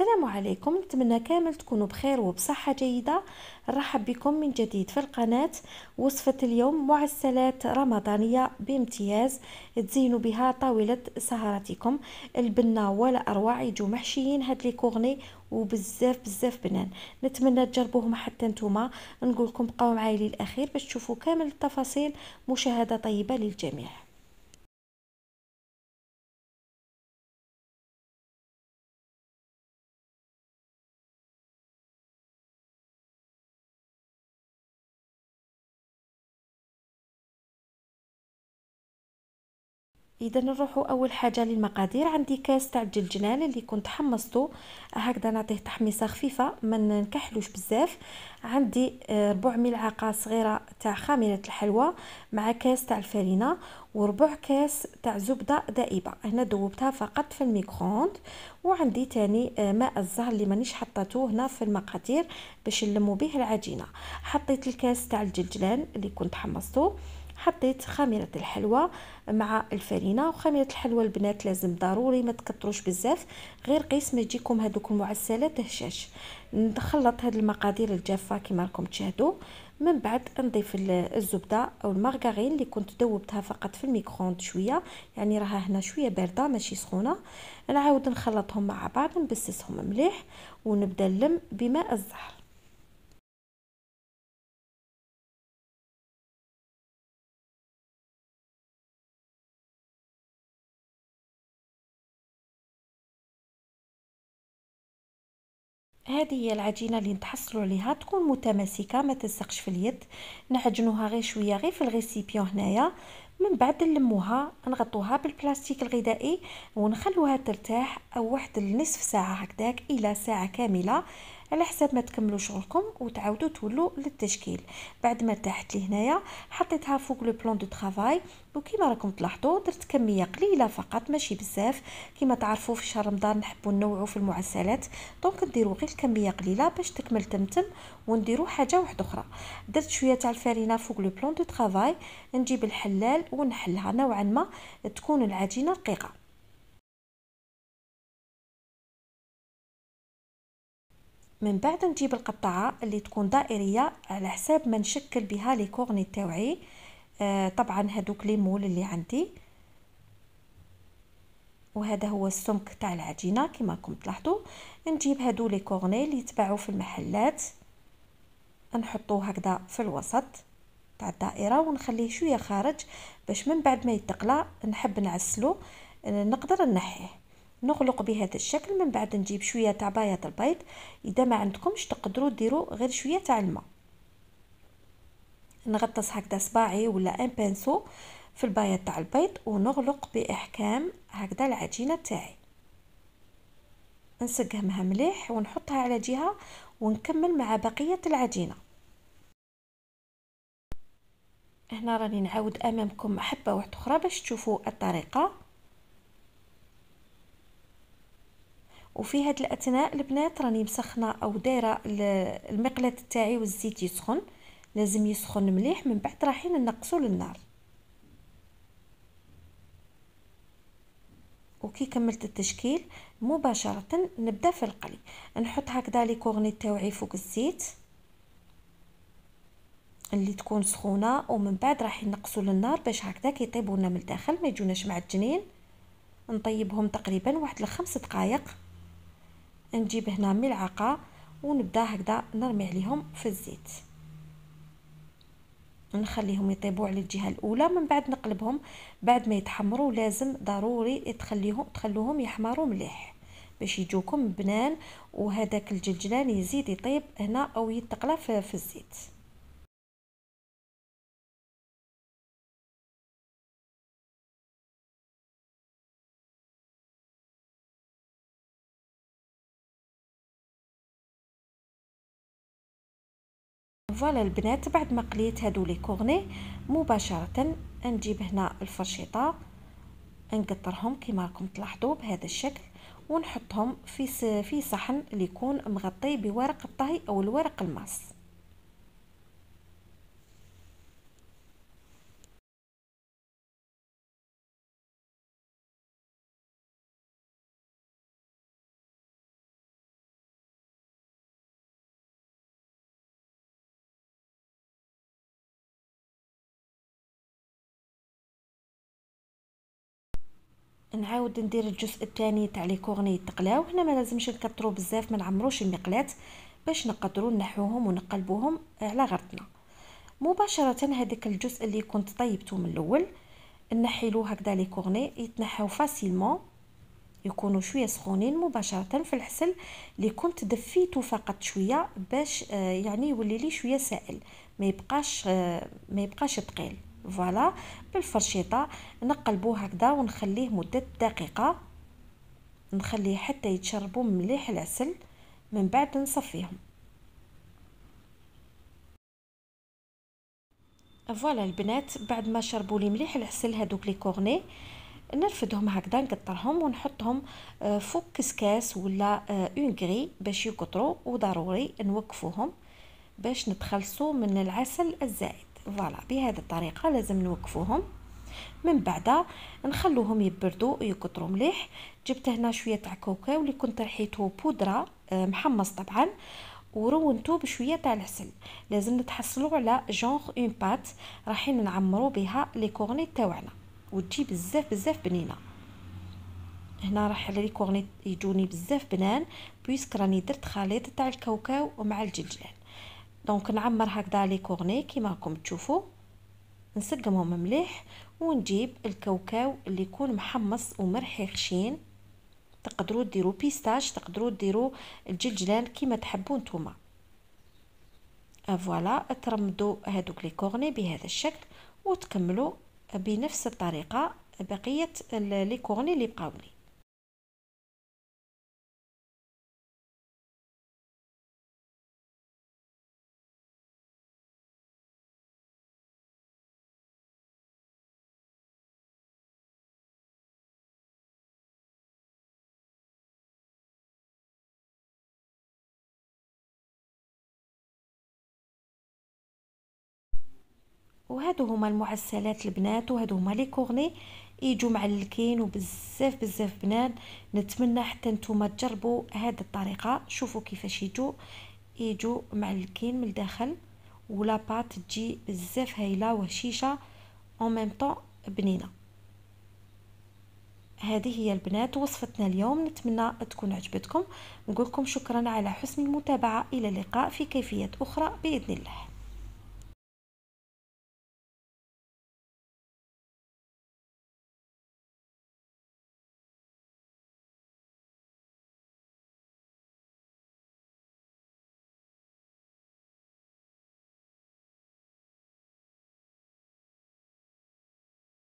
السلام عليكم نتمنى كامل تكونوا بخير وبصحة جيدة نرحب بكم من جديد في القناة وصفة اليوم معسلات رمضانية بامتياز تزينوا بها طاولة سهرتكم البنة ولا أروع يجوا محشيين هاد لي كورني وبزاف بزاف بنان نتمنى تجربوهم حتى نتوما نقولكم بقاو معايا للأخير باش تشوفوا كامل التفاصيل مشاهدة طيبة للجميع اذا نروحوا اول حاجه للمقادير عندي كاس تاع الجلجلان اللي كنت حمصته هكذا نعطيه تحميصه خفيفه ما نكحلوش بزاف عندي آه، ربع ملعقه صغيره تاع خميره الحلوى مع كاس تاع الفرينه وربع كاس تاع زبده دائبه هنا ذوبتها فقط في الميكرووند وعندي تاني آه، ماء الزهر اللي مانيش حطاتو هنا في المقادير باش نلمو به العجينه حطيت الكاس تاع الجلجلان اللي كنت حمصته حطيت خميره الحلوى مع الفرينه وخميره الحلوى البنات لازم ضروري ما تكتروش بزاف غير قيس ما تجيكم هذوك المعسلات هشاش نخلط هاد المقادير الجافه كما راكم تشاهدوا من بعد نضيف الزبده او المارغرين اللي كنت ذوبتها فقط في الميكرووند شويه يعني راها هنا شويه بارده ماشي سخونه نعاود نخلطهم مع بعض نبسسهم مليح ونبدا نلم بماء الزهر هذه هي العجينه اللي نتحصلوا عليها تكون متماسكه ما تلصقش في اليد نعجنوها غير شويه غير في الغيسيبيون هنايا من بعد نلموها نغطوها بالبلاستيك الغذائي ونخلوها ترتاح واحد النصف ساعه هكذاك الى ساعه كامله على حساب ما تكملوا شغلكم وتعاودوا تولوا للتشكيل بعد ما ارتحت لي هنايا حطيتها فوق لو بلون دو طرافاي وكيما راكم تلاحظوا درت كميه قليله فقط ماشي بزاف كيما تعرفوا في شهر رمضان نحبوا نوعوا في المعسلات دونك نديروا غير كميه قليله باش تكمل تمتم ونديروا حاجه واحده اخرى درت شويه تاع الفارينه فوق لو بلون دو طرافاي نجيب الحلال ونحلها نوعا ما تكون العجينه رقيقه من بعد نجيب القطاعه اللي تكون دائريه على حساب ما نشكل بها لي كورني تاوعي آه طبعا هادوك لي مول اللي عندي وهذا هو السمك تاع العجينه كما راكم تلاحظوا نجيب هادو لي كورني اللي يتباعوا في المحلات نحطوه هكذا في الوسط تاع الدائره ونخليه شويه خارج باش من بعد ما يتقلى نحب نعسلو آه، نقدر نحيه نغلق بهذا الشكل من بعد نجيب شويه تاع بياض البيض اذا ما عندكمش تقدروا ديروا غير شويه تاع الماء نغطس هكذا صباعي ولا ان بانسو في البياض تاع البيض ونغلق باحكام هكذا العجينه تاعي نسقهمها مليح ونحطها على جهه ونكمل مع بقيه العجينه هنا راني نعاود امامكم حبه واحده اخرى باش تشوفوا الطريقه وفي هاد الاثناء البنات راني مسخنه او دايره المقلاة تاعي والزيت يسخن لازم يسخن مليح من بعد رايحين نقصوا للنار وكي كملت التشكيل مباشره نبدا في القلي نحط هكذا لي كورني تاوعي فوق الزيت اللي تكون سخونه ومن بعد راح نقصوا للنار باش هكذا كيطيبوا لنا من الداخل ما يجوناش معجنين نطيبهم تقريبا واحد لخمس دقائق نجيب هنا ملعقه ونبدا هكذا نرمي عليهم في الزيت نخليهم يطيبوا على الجهه الاولى من بعد نقلبهم بعد ما يتحمروا لازم ضروري تخليهم تخلوهم يحمروا مليح باش يجوكم بنان وهذاك الجلجلان يزيد يطيب هنا او يتقلى في الزيت فوالا البنات بعد ما قليت هادو لي كورني مباشره نجيب هنا الفرشيطه نقطرهم كما راكم تلاحظوا بهذا الشكل ونحطهم في في صحن اللي يكون مغطي بورق الطهي او الورق الماس نعاود ندير الجزء الثاني تاع لي كورني يتقلاو هنا ما لازمش نكثروا بزاف ما نعمروش المقلات باش نقدروا نحوهم ونقلبوهم على غرضنا مباشره هذاك الجزء اللي كنت طيبته من الاول نحيلو هكذا لي كورني يتنحاو فاسيلمون يكونوا شويه سخونين مباشره في الحسل اللي كنت دفيته فقط شويه باش آه، يعني يولي لي شويه سائل ما يبقاش آه، ما يبقاش ثقيل فوالا بالفرشيطه نقلبوه هكذا ونخليه مده دقيقه نخليه حتى يتشربوا مليح العسل من بعد نصفيهم فوالا البنات بعد ما شربوا لي مليح العسل هذوك لي كورني نرفدهم هكذا نقطرهم ونحطهم آه، فوق كسكاس ولا آه، اون غري باش يقطروا وضروري نوقفوهم باش نتخلصوا من العسل الزائد فوالا بهذه الطريقه لازم نوقفوهم من بعد نخلوهم يبردوا ويكثروا مليح جبت هنا شويه تاع كاوكاو اللي كنت رحيته بودره آه، محمص طبعا ورونتو بشويه تاع العسل لازم نتحصلوا على جونغ اون بات رايحين نعمروا بها لي كورني تاعنا وتجي بزاف بزاف بنينه هنا راح لي كورني يجوني بزاف بنان بويسك راني درت خليط تاع الكاوكاو مع الجلجلان دونك نعمر هكذا لي كورني كيما راكم تشوفوا نسقمهم مليح ونجيب الكاوكاو اللي يكون محمص ومرحي خشين تقدروا ديروا بيستاش تقدروا ديروا الجلجلان كيما تحبوا نتوما أه، فوالا ترمدوا هذوك لي كورني بهذا الشكل وتكملوا بنفس الطريقه بقيه لي كورني اللي بقاو لي وهادو هما المعسلات البنات وهادو هما لي كورني يجوا معلكين وبزاف بزاف بنان نتمنى حتى نتوما تجربوا هاد الطريقه شوفوا كيفاش يجوا يجوا معلكين من الداخل ولا بات تجي بزاف هايله وهشيشه اون ميم طون بنينه هذه هي البنات وصفتنا اليوم نتمنى تكون عجبتكم نقولكم شكرا على حسن المتابعه الى اللقاء في كيفيه اخرى باذن الله